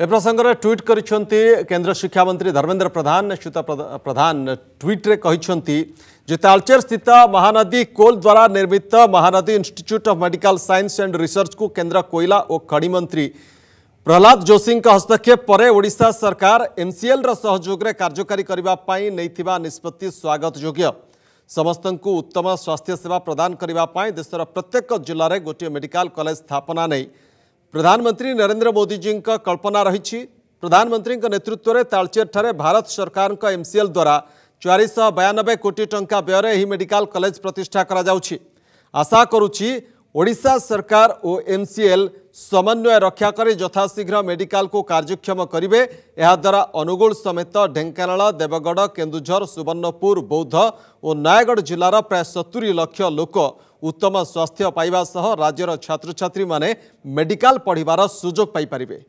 ए प्रसंग में ट्विट कर केन्द्र मंत्री धर्मेन्द्र प्रधान श्युत प्रधान ट्विट्रे तालचेर स्थित महानदी कोल द्वारा निर्मित Mahanadi institute of medical science and research को केन्द्र कोयला और खड़ी मंत्री प्रहलाद जोशी हस्तक्षेप पर ओडा सरकार एमसीएल सहयोग में कार्यकारी करने निष्पत्ति स्वागत योग्य समस्त उत्तम स्वास्थ्य सेवा प्रदान करने देशर प्रत्येक जिले में गोटे मेडिकल कलेज स्थापना नहीं प्रधानमंत्री नरेंद्र मोदी जी कल्पना रही प्रधानमंत्री नेतृत्व में तालचेर भारत सरकार एमसीएल द्वारा चारिश बयानबे कोटी टा व्यय यह मेडिकल कलेज प्रतिष्ठा आशा करुशा सरकार और एमसीएल समन्वय रक्षा कर यथाशीघ्र मेडिकल को कार्यक्षम करेंगे यद्वारा अनुगुल समेत ढेकाना देवगढ़ केन्दुझर सुवर्णपुर बौद्ध और नयगढ़ जिलार प्राय सतुरी लक्ष लोक ଉତ୍ତମ ସ୍ୱାସ୍ଥ୍ୟ ପାଇବା ସହ ରାଜ୍ୟର ଛାତ୍ରଛାତ୍ରୀମାନେ ମେଡିକାଲ ପଢ଼ିବାର ସୁଯୋଗ ପାଇପାରିବେ